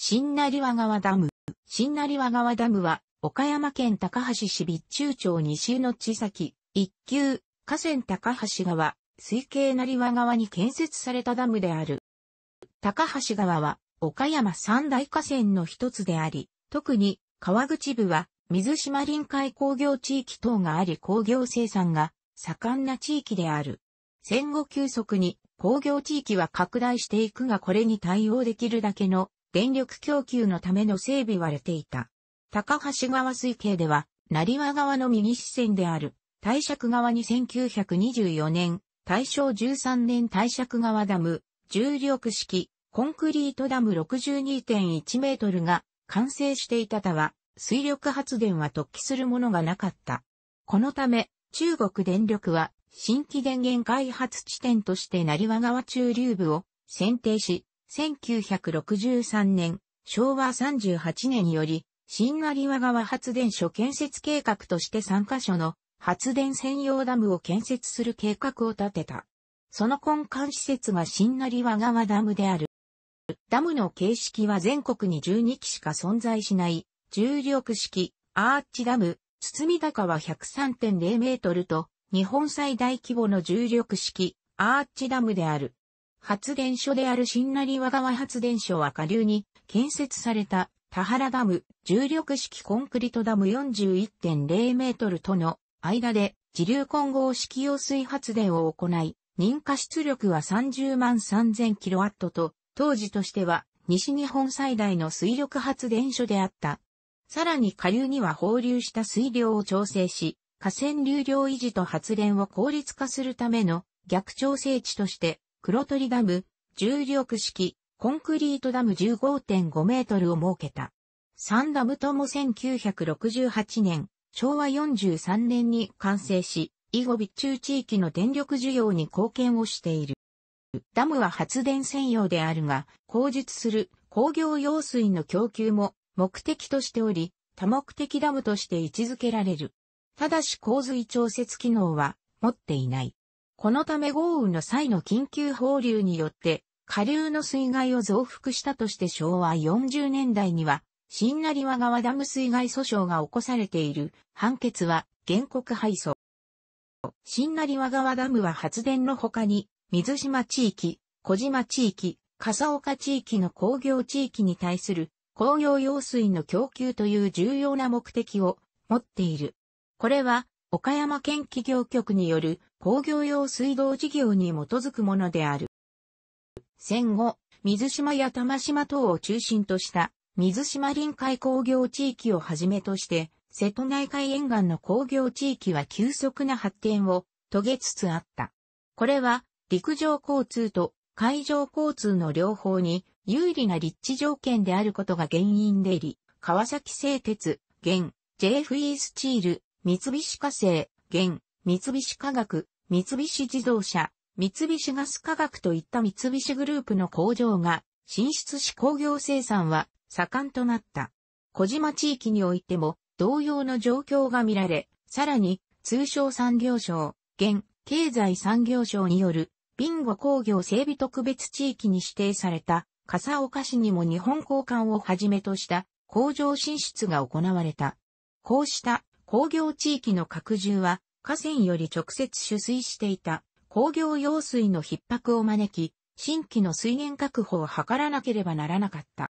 新成和川ダム。新成和川ダムは、岡山県高橋市備中町西の地崎、一級、河川高橋川、水系成和川に建設されたダムである。高橋川は、岡山三大河川の一つであり、特に、川口部は、水島臨海工業地域等があり工業生産が盛んな地域である。戦後急速に工業地域は拡大していくがこれに対応できるだけの電力供給のための整備割れていた。高橋川水系では、成和川の右支線である、大尺川に1924年、大正13年大尺川ダム、重力式、コンクリートダム62.1メートルが完成していたたは、水力発電は突起するものがなかった。このため、中国電力は、新規電源開発地点として成和川中流部を選定し、1963年、昭和38年により、新成和川発電所建設計画として3カ所の発電専用ダムを建設する計画を立てた。その根幹施設が新成和川ダムである。ダムの形式は全国に12基しか存在しない、重力式、アーチダム、包み高は103.0メートルと、日本最大規模の重力式、アーチダムである。発電所である新成和川発電所は下流に建設された田原ダム重力式コンクリートダム41.0メートルとの間で自流混合式用水発電を行い、認可出力は30万3000キロワットと、当時としては西日本最大の水力発電所であった。さらに下流には放流した水量を調整し、河川流量維持と発電を効率化するための逆調整地として黒鳥ダム、重力式、コンクリートダム15.5メートルを設けた。3ダムとも1968年、昭和43年に完成し、以後備中地域の電力需要に貢献をしている。ダムは発電専用であるが、口述する工業用水の供給も目的としており、多目的ダムとして位置づけられる。ただし洪水調節機能は持っていない。このため豪雨の際の緊急放流によって、下流の水害を増幅したとして昭和40年代には、新成和川ダム水害訴訟が起こされている判決は原告敗訴。新成和川ダムは発電の他に、水島地域、小島地域、笠岡地域の工業地域に対する工業用水の供給という重要な目的を持っている。これは岡山県企業局による工業用水道事業に基づくものである。戦後、水島や玉島等を中心とした水島臨海工業地域をはじめとして、瀬戸内海沿岸の工業地域は急速な発展を遂げつつあった。これは陸上交通と海上交通の両方に有利な立地条件であることが原因であり、川崎製鉄、現、JFE スチール、三菱化成、現、三菱化学、三菱自動車、三菱ガス化学といった三菱グループの工場が、進出し工業生産は盛んとなった。小島地域においても同様の状況が見られ、さらに通商産業省、現経済産業省によるビンゴ工業整備特別地域に指定された笠岡市にも日本交換をはじめとした工場進出が行われた。こうした工業地域の拡充は河川より直接取水していた工業用水の逼迫を招き、新規の水源確保を図らなければならなかった。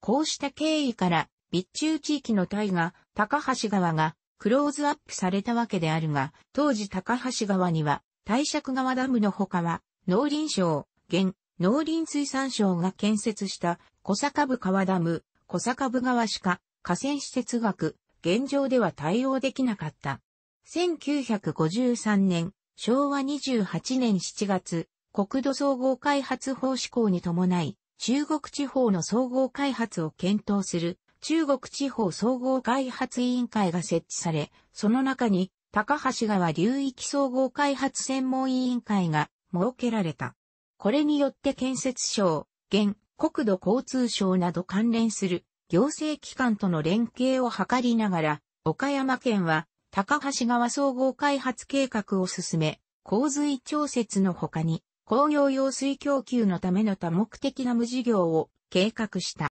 こうした経緯から、備中地域の大河、高橋川がクローズアップされたわけであるが、当時高橋川には、大尺川ダムの他は、農林省、現、農林水産省が建設した小坂部川ダム、小坂部川しか河川施設学、現状では対応できなかった。1953年、昭和28年7月、国土総合開発法施行に伴い、中国地方の総合開発を検討する中国地方総合開発委員会が設置され、その中に高橋川流域総合開発専門委員会が設けられた。これによって建設省、現、国土交通省など関連する行政機関との連携を図りながら、岡山県は高橋川総合開発計画を進め、洪水調節の他に、工業用水供給のための多目的な無事業を計画した。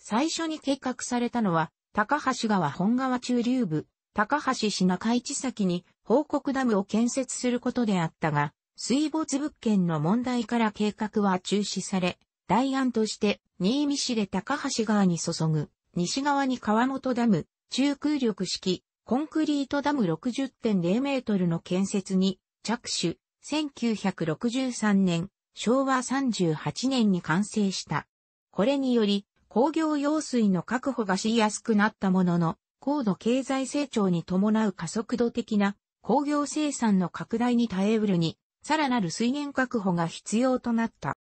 最初に計画されたのは、高橋川本川中流部、高橋市中市先に報告ダムを建設することであったが、水没物件の問題から計画は中止され、代案として新見市で高橋川に注ぐ西側に川本ダム、中空力式コンクリートダム60.0メートルの建設に着手、1963年、昭和38年に完成した。これにより、工業用水の確保がしやすくなったものの、高度経済成長に伴う加速度的な工業生産の拡大に耐えうるに、さらなる水源確保が必要となった。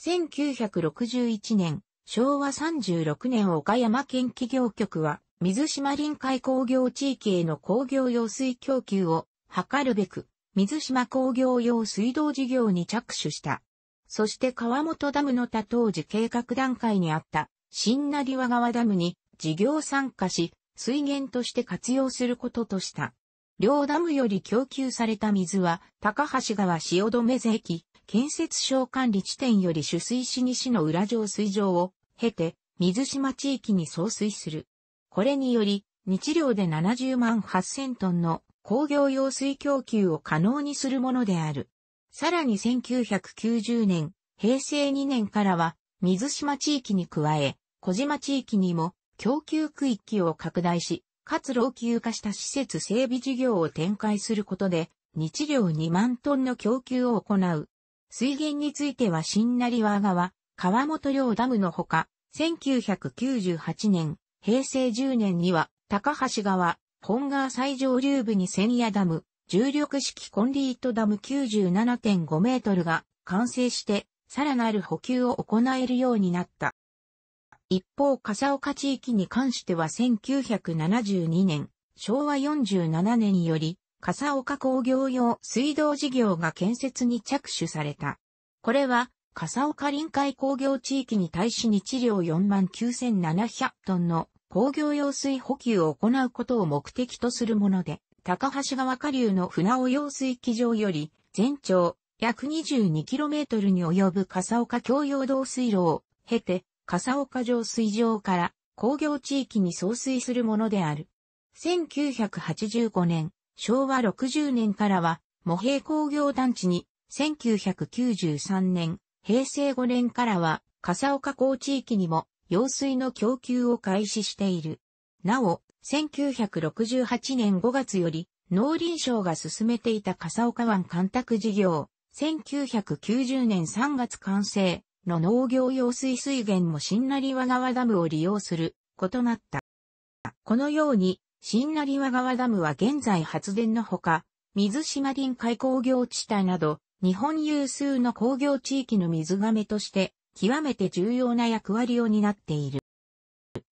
1961年、昭和36年岡山県企業局は、水島臨海工業地域への工業用水供給を図るべく、水島工業用水道事業に着手した。そして川本ダムの他当時計画段階にあった新成和川ダムに事業参加し、水源として活用することとした。両ダムより供給された水は、高橋川汐留瀬駅、建設省管理地点より取水し西の裏上水上を経て、水島地域に送水する。これにより、日量で70万8000トンの工業用水供給を可能にするものである。さらに1990年、平成2年からは、水島地域に加え、小島地域にも供給区域を拡大し、かつ老朽化した施設整備事業を展開することで、日量2万トンの供給を行う。水源については新成川川、川本両ダムのほか、1998年、平成10年には、高橋川、本川最上流部に千夜ダム、重力式コンリートダム97.5メートルが完成して、さらなる補給を行えるようになった。一方、笠岡地域に関しては1972年、昭和47年により、笠岡工業用水道事業が建設に着手された。これは、笠岡臨海工業地域に対し日量4万9700トンの工業用水補給を行うことを目的とするもので、高橋川下流の船尾用水機場より、全長約 22km に及ぶ笠岡共用道水路を経て、笠岡上水場から工業地域に送水するものである。1985年、昭和60年からは、模平工業団地に、1993年、平成5年からは、笠岡港地域にも用水の供給を開始している。なお、1968年5月より、農林省が進めていた笠岡湾干拓事業、1990年3月完成の農業用水水源も新成和川ダムを利用することなった。このように、新成和川ダムは現在発電のほか、水島林海工業地帯など、日本有数の工業地域の水亀として極めて重要な役割を担っている。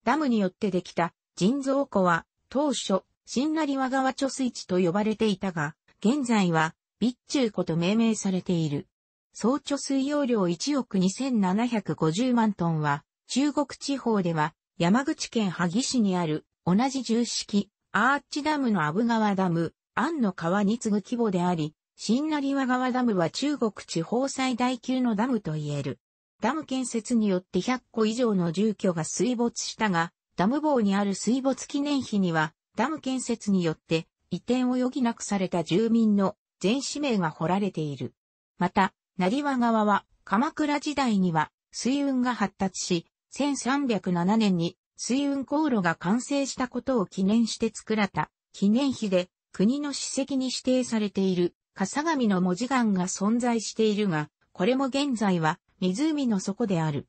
ダムによってできた人造湖は当初、新成和川貯水池と呼ばれていたが、現在は、備中湖と命名されている。総貯水容量1億2750万トンは、中国地方では、山口県萩市にある、同じ重式、アーチダムの阿武川ダム、安の川に次ぐ規模であり、新成和川ダムは中国地方最大級のダムと言える。ダム建設によって100個以上の住居が水没したが、ダム棒にある水没記念碑には、ダム建設によって移転を余儀なくされた住民の全氏名が彫られている。また、成和川は鎌倉時代には水運が発達し、1307年に水運航路が完成したことを記念して作られた記念碑で国の史跡に指定されている笠上の文字岩が存在しているが、これも現在は湖の底である。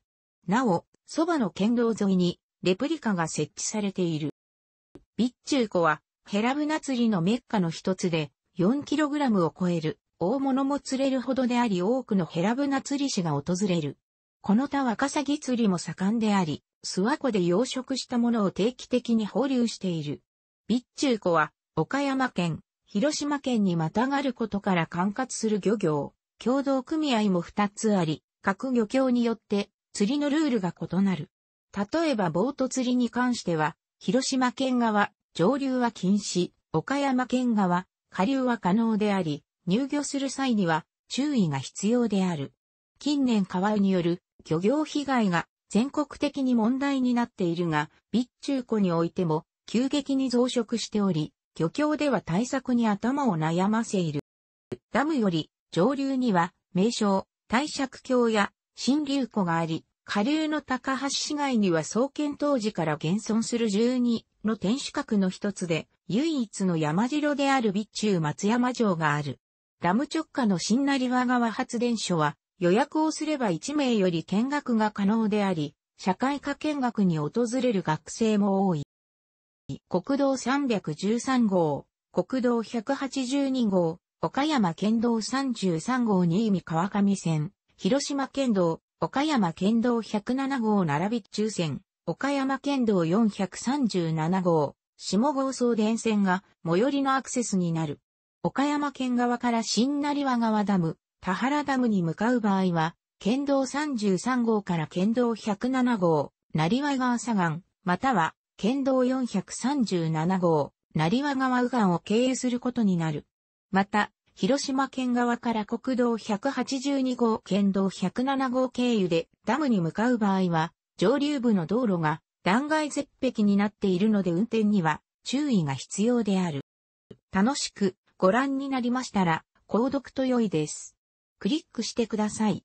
なお、そばの剣道沿いにレプリカが設置されている。ビッチュー湖はヘラブナ釣りのメッカの一つで4ラムを超える大物も釣れるほどであり多くのヘラブナ釣り師が訪れる。この他ワカサギ釣りも盛んであり、諏訪湖で養殖したものを定期的に放流している。ビッチュー湖は岡山県、広島県にまたがることから管轄する漁業、共同組合も2つあり、各漁協によって釣りのルールが異なる。例えばボート釣りに関しては、広島県側、上流は禁止、岡山県側、下流は可能であり、入漁する際には注意が必要である。近年川による漁業被害が全国的に問題になっているが、備中湖においても急激に増殖しており、漁協では対策に頭を悩ませいる。ダムより上流には名称、大釈教や新流湖があり、下流の高橋市街には創建当時から現存する12の天守閣の一つで、唯一の山城である備中松山城がある。ダム直下の新成和川発電所は、予約をすれば1名より見学が可能であり、社会科見学に訪れる学生も多い。国道313号、国道182号、岡山県道33号新見川上線、広島県道、岡山県道107号並び中線、岡山県道437号、下郷送電線が最寄りのアクセスになる。岡山県側から新成和川ダム、田原ダムに向かう場合は、県道33号から県道107号、成和川左岸、または県道437号、成和川右岸を経由することになる。また、広島県側から国道182号、県道107号経由でダムに向かう場合は、上流部の道路が断崖絶壁になっているので運転には注意が必要である。楽しくご覧になりましたら、購読と良いです。クリックしてください。